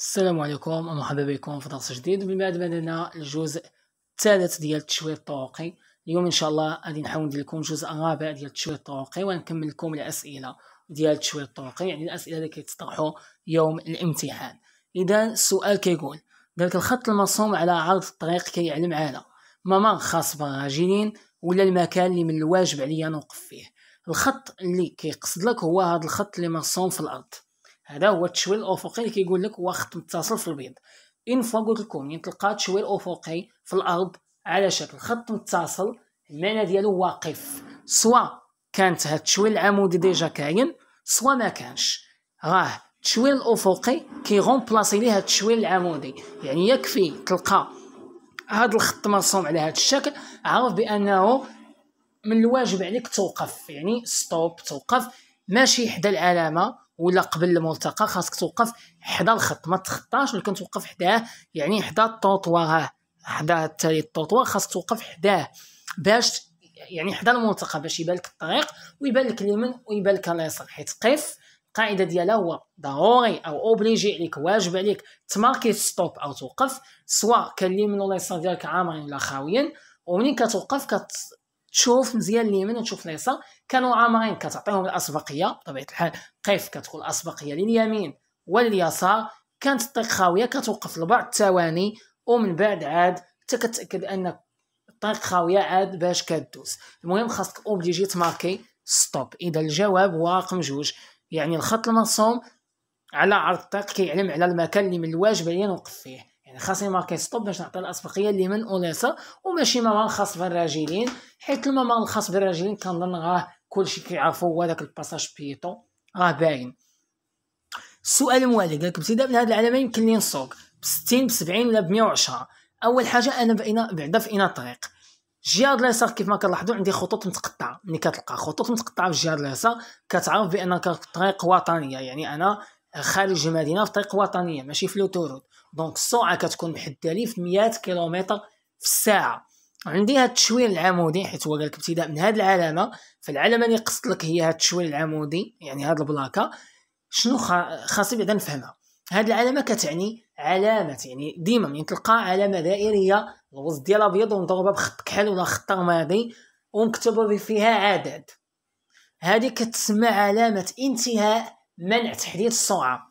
السلام عليكم ومرحبا بكم في درس جديد من بعد ما درنا الجزء الثالث ديال التشويه الطرقي اليوم ان شاء الله غادي نحاول ندير لكم الجزء الرابع ديال التشويه الطرقي ونكمل لكم الاسئله ديال التشويه الطرقي يعني الاسئله اللي كيتطرحوا يوم الامتحان اذا السؤال كيقول ذلك الخط المرسوم على عرض الطريق كيعلم على ممر خاص بالراجلين ولا المكان اللي من الواجب عليا نوقف فيه الخط اللي كيقصد لك هو هذا الخط اللي مرسوم في الارض هذا هو التشوي الافقي اللي كيقول لك هو خط متصل في البيض ان فوا قلت لكم ان يعني تلقى التشوي الافقي في الارض على شكل خط متصل المعنى ديالو واقف سواء كانت هاد التشوي العمودي ديجا كاين سواء ما كانش راه التشوي الافقي كيغومبلاسي ليه هاد التشويه العمودي يعني يكفي تلقى هاد الخط مرسوم على هاد الشكل عرف بانه من الواجب عليك توقف يعني ستوب توقف ماشي حدا العلامه ولا قبل الملتقى خاصك توقف حدا الخط ما تخطاش ولكن توقف حداه يعني حدا الطوطواره حدا التالي الطوطوار خاصك توقف حداه باش يعني حدا الملتقى باش يبان لك الطريق ويبان لك اليمين ويبان لك اليسار حيت قف القاعده ديالها هو ضروري او اوبليجي عليك واجب عليك تماركي ستوب او توقف سواء كان اليمين ولا اليسار ديالك عامرين ولا خاويين ومنين كتوقف كت تشوف مزيان اليمين وتشوف اليسار كانوا عامرين كتعطيهم الاسبقيه بطبيعه الحال قيف كتكون الاسبقيه لليمين واليسار كانت الطريق خاويه كتوقف لبعض الثواني ومن بعد عاد حتى كتاكد ان الطريق خاويه عاد باش كدوز المهم خاصك اوبليجي تماركي ستوب اذا الجواب هو رقم جوج يعني الخط المرسوم على عرض الطريق كيعلم على المكان اللي من الواجب عليا نوقف فيه خاصني ما كيسطب باش نعطي الاسبقيه لمن اوليسا وماشي ماما الخاص بالراجلين حيت الماما الخاص بالراجلين كنظن راه كلشي كيعرفو هو داك الباساج بيتو راه باين السؤال الموالي قالك ابتداء من هاد العلامه يمكن لي نسوق ب 60 ب 70 ولا ب 110 اول حاجه انا بقينا بعدا في اين طريق الجهاد اليسار كيف ما كنلاحظوا عندي خطوط متقطعه ملي كتلقى خطوط متقطعه في الجهه اليسار كتعرف بانك في طريق وطنيه يعني انا خارج المدينه في طريق وطنيه ماشي في لوتورود دونك السرعه كتكون محدده لي في 100 كيلومتر في الساعه عندي هاد التشوين العمودي حيت هو قالك ابتداء من هاد العلامه فالعلامه اللي قصت لك هي هاد التشوين العمودي يعني هاد البلاكه شنو خاصني بعدا نفهمها هاد العلامه كتعني علامه يعني ديما ملي يعني تلقى علامه دائريه الوسط ديالها ابيض ومضروبه بخط كحل ولا خط رمادي ومكتوبه فيها عدد هذه كتسمى علامه انتهاء منع تحديد السرعه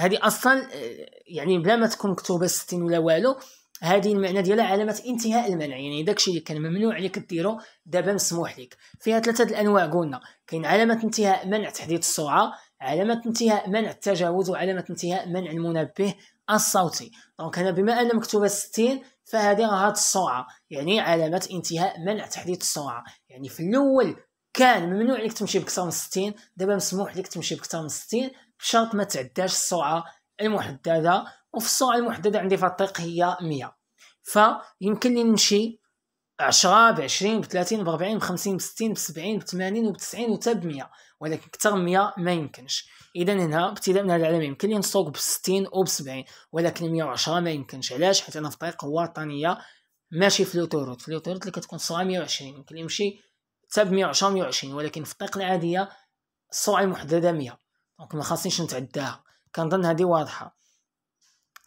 هذه اصلا آه، يعني بلا ما تكون مكتوبه 60 ولا والو هذه المعنى ديالها علامه انتهاء المنع يعني داكشي اللي كان ممنوع عليك ديرو دابا مسموح لك فيها ثلاثه الانواع قلنا كاين علامه انتهاء منع تحديد السرعه علامه انتهاء منع التجاوز وعلامه انتهاء منع المنبه الصوتي دونك هنا بما ان مكتوبه 60 فهذه غاد السرعه يعني علامه انتهاء منع تحديد السرعه يعني في الاول كان ممنوع لك تمشي بكثر من 60 دابا مسموح لك تمشي بكثر من 60 بشرط ما تعداش السرعه المحدده وفي السرعه المحدده عندي في الطريق هي 100 فيمكن لي نمشي 10 ب 20 ب 30 ب 40 ب 50 ب 60 ب 70 ب 80 وب 90 وحتى ب 100 ولكن اكثر من 100 ما يمكنش اذا هنا ابتداء من هذا العالم يمكن لي نسوق ب 60 وب 70 ولكن 110 ما يمكنش علاش حيت انا في طريق وطنيه ماشي في لوتوروت في لوتوروت اللي كتكون السرعه 120 يمكن لي نمشي حتى ب 110 120 ولكن في الطريق العاديه السرعه المحدده 100 دونك ما خاصنيش نتعداها كنظن هذه واضحه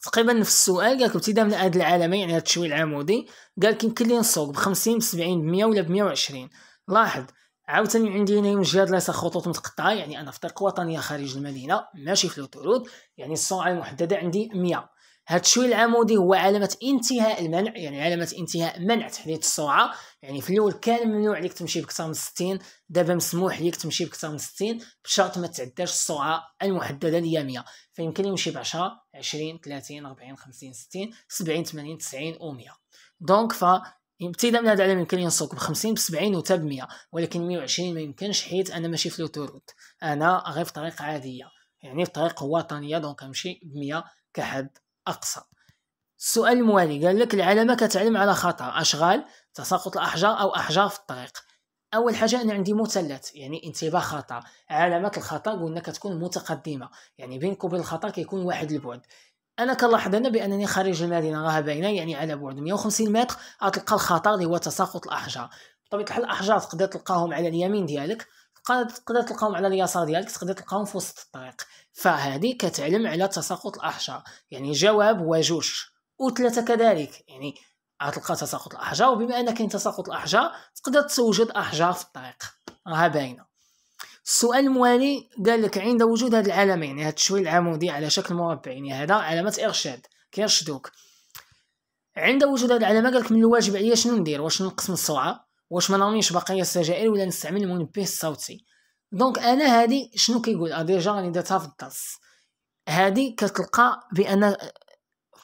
تقريبا نفس السؤال قالك ابتداء من هذا العلامه يعني هذا التشويه العمودي قالك يمكن لي نسوق ب 50 ب 70 ب 100 ولا ب 120 لاحظ عاوتاني عندي هنا من جهه ليس خطوط متقطعه يعني انا في طريق وطنيه خارج المدينه ماشي في لوتورود يعني السرعه المحدده عندي 100 هذا الشوي العمودي هو علامة انتهاء المنع يعني علامة انتهاء منع تحديد السرعة يعني في الأول كان ممنوع عليك تمشي بكثر من 60 دابا مسموح ليك تمشي بكثر من 60 بشرط ما تعداش السرعة المحددة اليومية فيمكن يمشي ب 10 20 30 40 50 60 70 80 90 و 100 دونك ف ابتداء من هذا العالم يمكن ينسوق ب 50 ب 70 وتا ب 100 ولكن 120 ما يمكنش حيت انا ماشي في لوتوروت انا غير في طريق عاديه يعني في طريق وطنيه دونك نمشي ب 100 كحد أقصى السؤال الموالي قال لك العلامة كتعلم على خطأ أشغال تساقط الأحجار أو أحجار في الطريق أول حاجة أنا عندي مثلث يعني انتباه خطأ علامة الخطأ قلنا كتكون متقدمة يعني بينك وبين الخطأ كيكون واحد البعد انا كنلاحظ انا بانني خارج المدينه راه باينه يعني على بعد 150 متر غتلقى الخطر اللي هو تساقط الاحجار بطبيعه الحال الاحجار تقدر تلقاهم على اليمين ديالك تقدر تلقاهم على اليسار ديالك تقدر تلقاهم في وسط الطريق فهذه كتعلم على تساقط الاحجار يعني جواب وجوج وثلاثه كذلك يعني غتلقى تساقط الاحجار وبما ان كاين يعني تساقط الاحجار تقدر توجد احجار في الطريق راها باينه السؤال الموالي قال لك عند وجود هذه العلامه يعني هذا التشويه العمودي على شكل مربع يعني هذا علامه ارشاد كيرشدوك عند وجود هذه العلامه قال لك من الواجب عليا شنو ندير واش نقسم السرعه واش ما نرميش بقيه السجائر ولا نستعمل المنبه الصوتي دونك انا هادي شنو كيقول كي آه، ديجا راني درتها في الدرس هادي كتلقى بان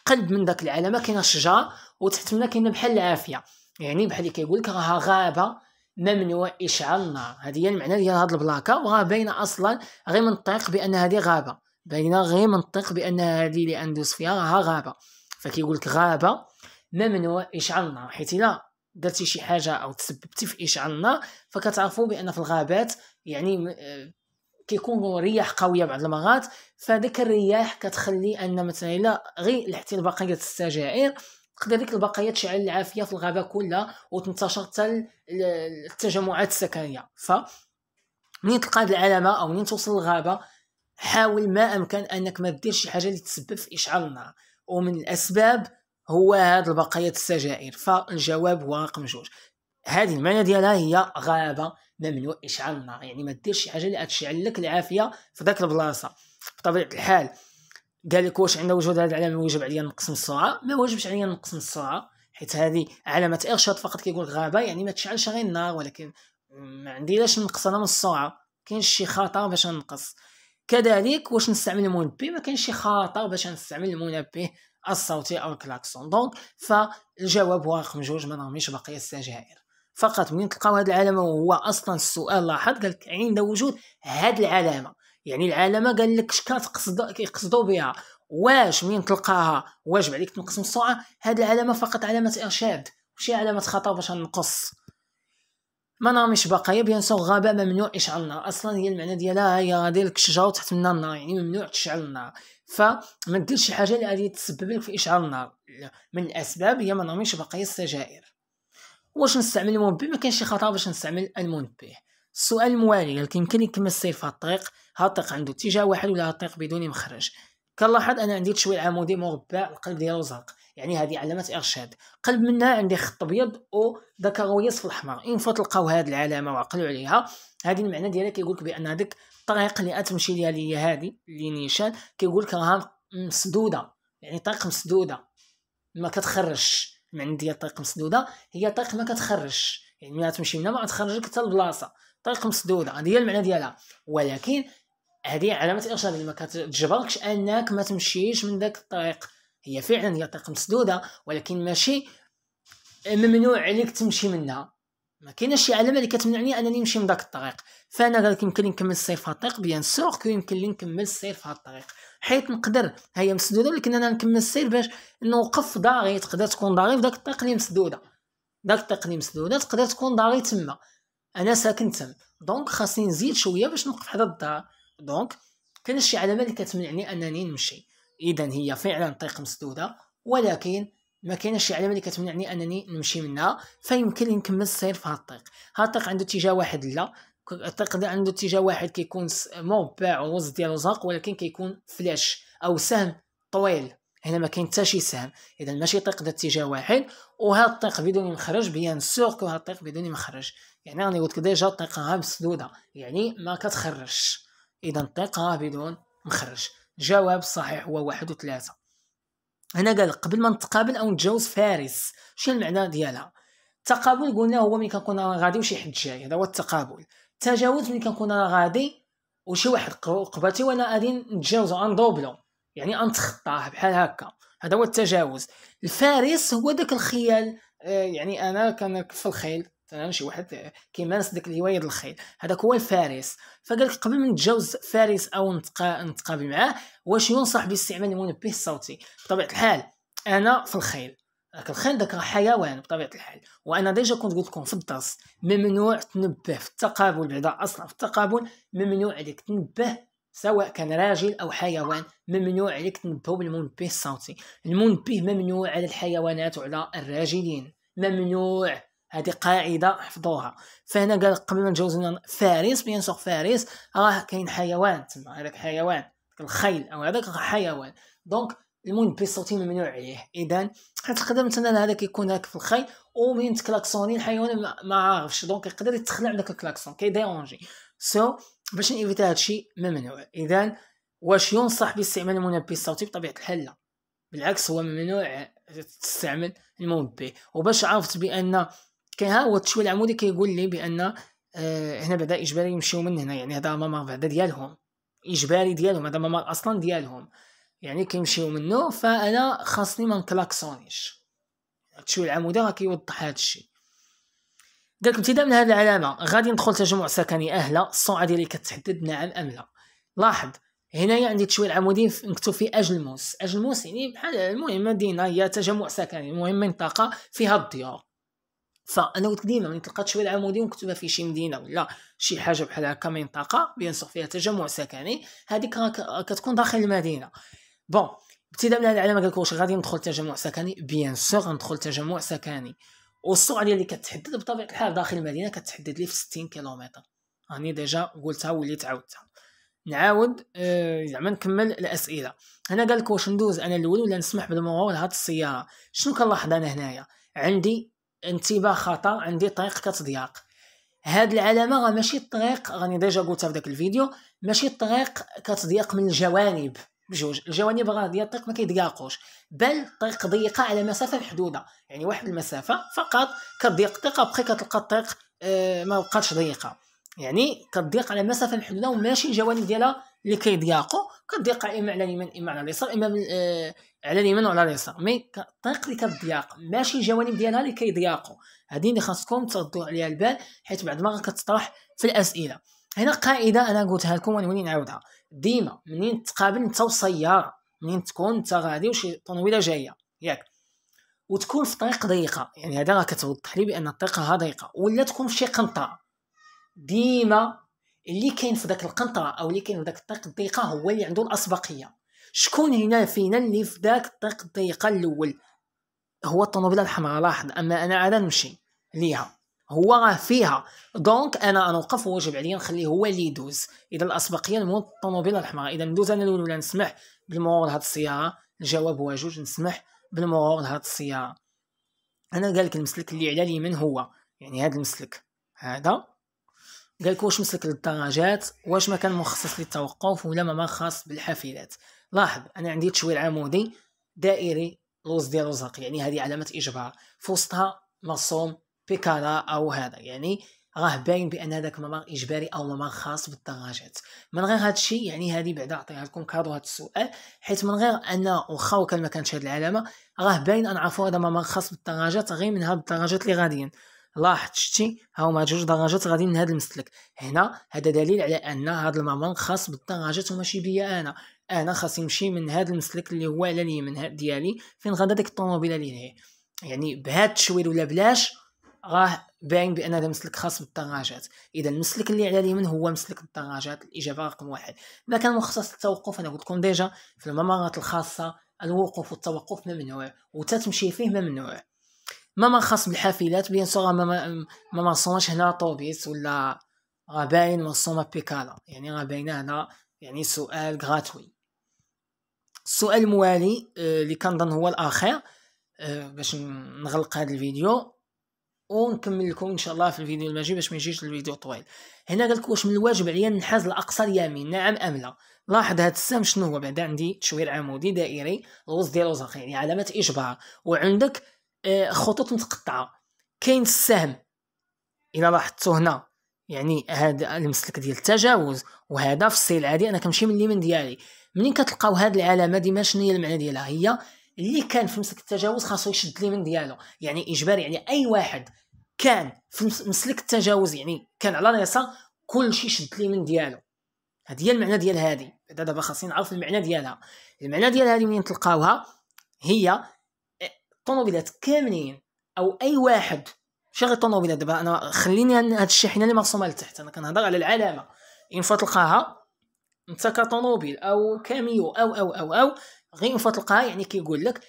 قلب من داك العلامه كاينه شجره وتحت منها كاينه بحال العافيه يعني بحال اللي كيقول لك راها غابه ممنوع اشعال النار هذه هي المعنى ديال هاد البلاكه وها باينه اصلا غير من الطريق بان هذه غابه باينه غير من الطريق بان هذه اللي عندو فيها راها غابه فكيقول لك غابه ممنوع اشعال النار حيت الا درتي شي حاجه او تسببتي في اشعال النار فكتعرفوا بان في الغابات يعني آه، كيكون رياح قويه بعض المرات فداك الرياح كتخلي ان مثلا الا غير لحتي البقيه السجائر تقدر ديك البقيه تشعل العافيه في الغابه كلها وتنتشر حتى التجمعات السكنيه ف منين تلقى هاد العلامه او منين توصل للغابه حاول ما امكن انك ما ديرش شي حاجه اللي تسبب في اشعال النار ومن الاسباب هو هاد البقايا السجائر فالجواب هو رقم جوج هذه المعنى ديالها هي غابه ممنوع اشعال النار يعني ما ديرش شي حاجه اللي تشعل لك العافيه في ذاك البلاصه بطبيعه الحال قال لك واش عند وجود هذه العلامه يجب عليا نقسم السرعه ما واجبش عليا نقسم السرعه حيت هذه علامه ارشاد فقط كيقول غابه يعني ما تشعلش غير النار ولكن ما عندي علاش نقص انا من السرعه كاين شي خطر باش نقص كذلك واش نستعمل المنبه ما كاينش شي خطر باش نستعمل المنبه الصوتي او الكلاكسون دونك فالجواب هو رقم جوج ما نرميش بقيه السجائر فقط من تلقاو هاد العلامه وهو اصلا السؤال لاحظ قالك عند وجود هاد العلامه يعني العلامه قال لك اش كتقصد كيقصدوا بها واش من تلقاها واجب عليك تنقسم السرعه هاد العلامه فقط علامه ارشاد ماشي علامه خطا باش نقص ما نرميش باقيه بيان سور غابه ممنوع اشعل النار اصلا هي المعنى ديالها هي غادي لك الشجرة وتحت منها النار يعني ممنوع تشعل النار فما ديرش شي حاجه اللي غادي تسبب لك في اشعال النار من الاسباب هي ما نرميش بقيه السجائر واش نستعمل المنبه ما كاينش شي خطا باش نستعمل المنبه السؤال الموالي هل يمكن يكمل السير في الطريق هاد الطريق عنده اتجاه واحد ولا الطريق بدون مخرج كنلاحظ انا عندي شوية عمودي مربع القلب ديالو زرق يعني هذه علامه ارشاد قلب منها عندي خط ابيض وذكروية غويص في الاحمر ان فوا تلقاو هذه العلامه وعقلوا عليها هذه المعنى ديالها كيقول لك بان هذاك الطريق اللي غتمشي ليها اللي هي هادي اللي نيشان كيقول لك راها مسدوده يعني طريق مسدوده ما كتخرجش المعنى ديال الطريق مسدوده هي طريق ما كتخرجش يعني ملي تمشي من هنا ما غتخرجك حتى البلاصه طريق مسدوده هذه هي المعنى ديالها ولكن هذه علامه ارشاد اللي ما كتجبركش انك ما تمشيش من داك الطريق هي فعلا هي طريق مسدوده ولكن ماشي ممنوع عليك تمشي منها ما كاينش شي علامه اللي كتمنعني انني نمشي من داك الطريق فانا غير يمكن لي نكمل السير في الطريق بيان سور كو يمكن لي نكمل السير في الطريق حيت نقدر هي مسدوده ولكن انا نكمل السير باش نوقف داري تقدر تكون داري في داك الطريق اللي مسدوده داك الطريق اللي مسدوده تقدر تكون داري تما انا ساكن تم دونك خاصني نزيد شويه باش نوقف حدا الدار دونك كاين شي علامه اللي كتمنعني انني نمشي اذا هي فعلا طريق مسدوده ولكن ما كاينش شي علامه اللي كتمنعني انني نمشي منها فيمكن لي نكمل السير في هاد الطريق هاد الطريق عنده اتجاه واحد لا الطريق عنده اتجاه واحد كيكون مربع ووز ديالو زرق ولكن كيكون فلاش او سهم طويل هنا ما كاين حتى شي سهم اذا ماشي طريق ذات اتجاه واحد وهاد الطريق بدون مخرج بيان سور كو هاد الطريق بدون مخرج يعني راني قلت لك ديجا الطريق راه مسدوده يعني ما كتخرجش اذا الطريق راه بدون مخرج جواب صحيح هو واحد وثلاثة هنا قال قبل ما نتقابل او نتجاوز فارس شنو المعنى ديالها التقابل قلنا هو ملي كنكون غادي وشي حد جاي هذا هو التقابل التجاوز ملي كنكون غادي وشي واحد قبلتي وانا غادي نتجاوزو اندوبلو يعني انتخطاه بحال هكا هذا هو التجاوز الفارس هو داك الخيال آه، يعني انا كان في الخيل مثلا شي واحد كيمارس ديك الهوايه ديال الخيل هذاك هو الفارس فقال لك قبل ما نتجاوز فارس او نتقا نتقابل معاه واش ينصح باستعمال المنبه الصوتي بطبيعه الحال انا في الخيل داك الخيل داك حيوان بطبيعه الحال وانا ديجا كنت قلت لكم في الدرس ممنوع تنبه في التقابل بعدا اصلا في التقابل ممنوع عليك تنبه سواء كان راجل او حيوان ممنوع عليك تنبهو بالمنبه الصوتي المنبه ممنوع على الحيوانات وعلى الراجلين ممنوع هذه قاعده حفظوها فهنا قال قبل ما نتجاوز فارس بيان سور فارس راه كاين حيوان تما هذاك حيوان الخيل او هذاك حيوان دونك المنبي الصوتي ممنوع عليه اذا تقدر مثلا هذا كيكون هاك في الخيل ومين تكلاكسوني الحيوان ما عارفش دونك يقدر يتخلع من داك الكلاكسون كيديرونجي سو so, باش نيفيتي هادشي ممنوع اذا واش ينصح باستعمال المنبه الصوتي بطبيعه الحال لا بالعكس هو ممنوع تستعمل المنبه وباش عرفت بان كان ها هو التشوي العمودي كيقول لي بان آه هنا بعدا اجباري يمشيو من هنا يعني هذا ماما بعدا ديالهم اجباري ديالهم هذا ماما اصلا ديالهم يعني كيمشيو منه فانا خاصني ما نكلاكسونيش التشوي العمودي راه كيوضح هذا الشيء قالك ابتداء من هذه العلامه غادي ندخل تجمع سكني اهلا السرعه ديالي كتحدد نعم ام لا لاحظ هنايا عندي تشوي العمودي مكتوب فيه اجلموس اجلموس يعني بحال المهم مدينه هي تجمع سكني المهم منطقه فيها الديار فانا ولد ديما ملي تلقى شويه العمودي مكتوبه في شي مدينه ولا شي حاجه بحال هكا منطقه بيان سور فيها تجمع سكني هذيك كتكون داخل المدينه بون ابتداء من هذه العلامه قالك واش غادي ندخل تجمع سكني بيان سور غندخل تجمع سكني والسرعه اللي كتحدد بطبيعه الحال داخل المدينه كتحدد لي في 60 كيلومتر راني ديجا قلتها وليت عاودتها نعاود آه، زعما نكمل الاسئله هنا قالك واش ندوز انا الاول ولا نسمح بالمرور لهاد السياره شنو كنلاحظ انا هنايا عندي انتباه خطا عندي طريق كتضيق هاد العلامه راه ماشي الطريق راني ديجا قلتها في داك الفيديو ماشي الطريق كتضيق من الجوانب بجوج الجوانب راه ديال الطريق ما كيضيقوش بل الطريق ضيقه على مسافه محدوده يعني واحد المسافه فقط كضيق الطريق بقي كتلقى الطريق آه، ما بقاتش ضيقه يعني كضيق على مسافه محدوده وماشي الجوانب ديالها اللي كيضيقوا كدير قائمه على اليمين اما على اليسار اما آه، على اليمين وعلى اليسار مي الطريق اللي كضياق ماشي الجوانب ديالها اللي كيضياقوا هذه اللي خاصكم تردوا عليها البال حيت بعد ما كتطرح في الاسئله هنا قاعده انا قلتها لكم ونولي نعاودها ديما منين تقابل انت وسياره منين تكون انت غادي وشي طونويله جايه ياك وتكون في طريق ضيقه يعني هذا راه كتوضح لي بان الطريق ها ضيقه ولا تكون في شي قنطره ديما اللي كاين في ذاك القنطره او اللي كاين في ذاك الضيقه هو اللي عنده الاسبقيه شكون هنا فينا اللي في ذاك الطريق الضيقه الاول هو الطوموبيله الحمراء لاحظ اما انا عاد نمشي ليها هو راه فيها دونك انا نوقف وواجب عليا نخليه هو اللي يدوز اذا الاسبقيه نموت الطوموبيله الحمراء اذا ندوز انا الاول ولا نسمح بالمرور لهاد السياره الجواب هو جوج نسمح بالمرور لهاد السياره انا قال لك المسلك اللي على اليمين هو يعني هذا المسلك هذا قال لك واش مسك للدراجات واش ما كان مخصص للتوقف ولا ما خاص بالحافلات لاحظ انا عندي تشويل عمودي دائري لوز ديال وزق يعني هذه علامه اجبار في وسطها مرسوم بيكالا او هذا يعني راه باين بان هذاك ممر اجباري او ممر خاص بالدراجات من غير هذا الشيء يعني هذه بعدا عطيها لكم كادو هذا السؤال حيت من غير ان واخا وكان ما كانش هذه العلامه راه باين ان عفوا هذا ممر خاص بالدراجات غير من هاد الدراجات اللي غاديين لاحظ شتي ها هما جوج درجات غاديين هذا المسلك هنا هذا دليل على ان هاد المامون خاص بالدرجات وماشي بيا انا انا خاص يمشي من هاد المسلك اللي هو على اليمين ديالي فين غادا ديك الطوموبيله هي يعني بهاد التشوير ولا بلاش راه باين بان هذا مسلك خاص بالدراجات اذا المسلك اللي على اليمين هو مسلك الدراجات الاجابه رقم واحد اذا كان مخصص التوقف انا قلت لكم ديجا في الممرات الخاصه الوقوف والتوقف ممنوع وتتمشي فيه ممنوع ماما خاص بالحافلات بيان ماما ما ما مرسوماش هنا طوبيس ولا راه باين بيكالا يعني راه باينه هنا يعني سؤال غراتوي السؤال الموالي آه، اللي كنظن هو الاخير آه، باش نغلق هذا الفيديو ونكمل لكم ان شاء الله في الفيديو الماجي باش ما يجيش الفيديو طويل هنا قال واش من الواجب عليا نحاز الاقصى اليمين نعم ام لا لاحظ هذا السهم شنو هو بعدا عندي تشوير عمودي دائري الوسط ديالو زرقاء يعني علامه اجبار وعندك آه، خطوط متقطعه كاين السهم الى لاحظتوا هنا يعني هذا المسلك ديال التجاوز وهذا في السيل العادي انا كنمشي من اليمين ديالي منين كتلقاو هاد العلامه ديما شنو هي المعنى ديالها هي اللي كان في مسلك التجاوز خاصو يشد اليمين ديالو يعني اجباري يعني اي واحد كان في مسلك التجاوز يعني كان على اليسار كلشي يشد اليمين ديالو هذه هي المعنى ديال هذه بعدا دابا خاصني نعرف المعنى ديالها المعنى ديال هذه منين تلقاوها هي الطنوبيلات كاملين او اي واحد ماشي غير الطنوبيلات دابا انا خليني هاد الشاحنه اللي مرسومه لتحت انا كنهضر على العلامه ان فتلقاها انت كطنوبيل او كاميو او او او او غير ان تلقاها يعني كيقول لك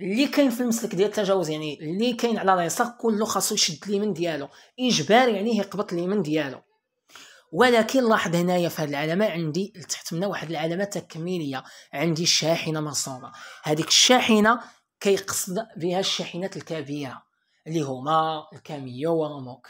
اللي كاين في المسلك ديال التجاوز يعني اللي كاين على اليسار كله خاصو يشد اليمين ديالو اجبار يعني يقبط اليمين ديالو ولكن لاحظ هنايا في هذه العلامه عندي تحت منها واحد العلامه تكميليه عندي الشاحنه مرسومه هذيك الشاحنه كيقصد بها الشاحنات الكبيره اللي هما الكاميو والرموك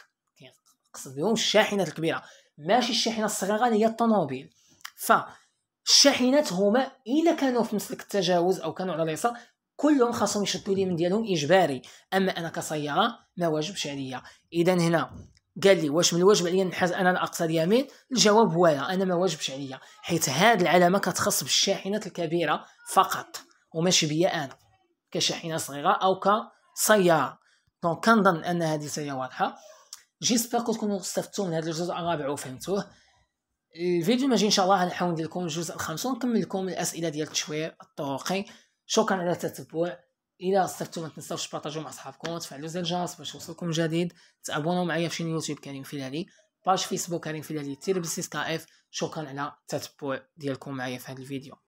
كيقصد بهم الشاحنات الكبيره ماشي الشاحنه الصغيره اللي هي الطوموبيل فالشاحنات هما الا كانوا في مسلك التجاوز او كانوا على اليسار كلهم خاصهم يشدوا لي من ديالهم اجباري اما انا كسياره ما واجبش عليا اذا هنا قال لي واش من الواجب عليا نحاز انا الاقصى اليمين الجواب هو لا انا ما واجبش عليا حيت هاد العلامه كتخص بالشاحنات الكبيره فقط وماشي بيا انا كشاحنه صغيره او كسياره دونك كنظن ان هذه هي واضحه جيسبر تكونوا استفدتوا من هذا الجزء الرابع وفهمتوه الفيديو ماجي ان شاء الله غنحاول ندير لكم الجزء الخامس ونكمل لكم الاسئله ديال التشوير الطرقي شكرا على التتبع الى استفدتوا ما تنساوش تبارطاجيو مع صحابكم وتفعلوا زر الجرس باش يوصلكم جديد تابونوا معايا في شين يوتيوب كريم فيلالي باج فيسبوك كريم فيلالي تيربسيس كاف شكرا على التتبع ديالكم معايا في هذا الفيديو